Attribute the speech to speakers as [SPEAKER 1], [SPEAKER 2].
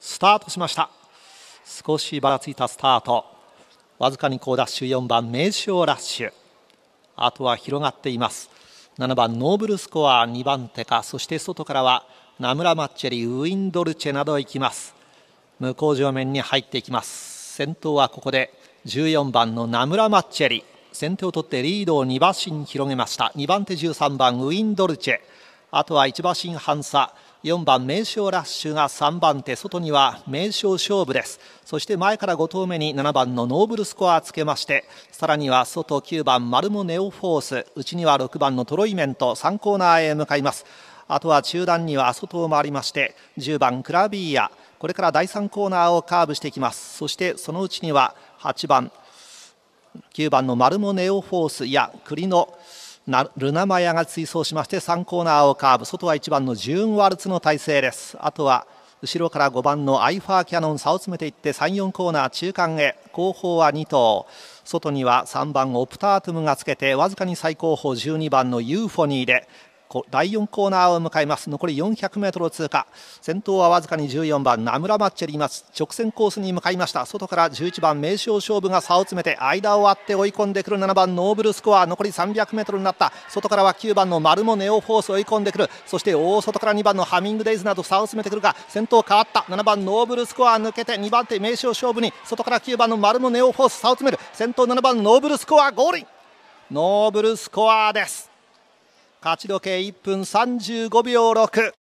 [SPEAKER 1] スタートしました少しばらついたスタートわずかに好ダッシュ4番名称ラッシュあとは広がっています7番ノーブルスコア2番手かそして外からはナムラ・マッチェリウィンドルチェなど行きます向こう上面に入っていきます先頭はここで14番のナムラ・マッチェリ先手を取ってリードを2馬身広げました2番手13番ウィンドルチェあとは1馬身半差4番名将ラッシュが3番手外には名将勝負ですそして前から5投目に7番のノーブルスコアつけましてさらには外9番マルモネオフォース内には6番のトロイメント3コーナーへ向かいますあとは中段には外を回りまして10番クラビーヤこれから第3コーナーをカーブしていきますそしてそのうちには8番9番のマルモネオフォースや栗のルナマヤが追走しまして3コーナーをカーブ外は1番のジューン・ワルツの体勢ですあとは後ろから5番のアイファーキャノン差を詰めていって34コーナー中間へ後方は2頭外には3番オプタートゥムがつけてわずかに最後方12番のユーフォニーで第4コーナーを迎えます残り 400m を通過先頭はわずかに14番名村マッチェリいます直線コースに向かいました外から11番名勝勝負が差を詰めて間を割って追い込んでくる7番ノーブルスコア残り 300m になった外からは9番の丸もネオフォース追い込んでくるそして大外から2番のハミングデイズなど差を詰めてくるが先頭変わった7番ノーブルスコア抜けて2番手名勝勝負に外から9番の丸もネオフォース差を詰める先頭7番ノーブルスコアゴールノーブルスコアです勝ち時計1分35秒6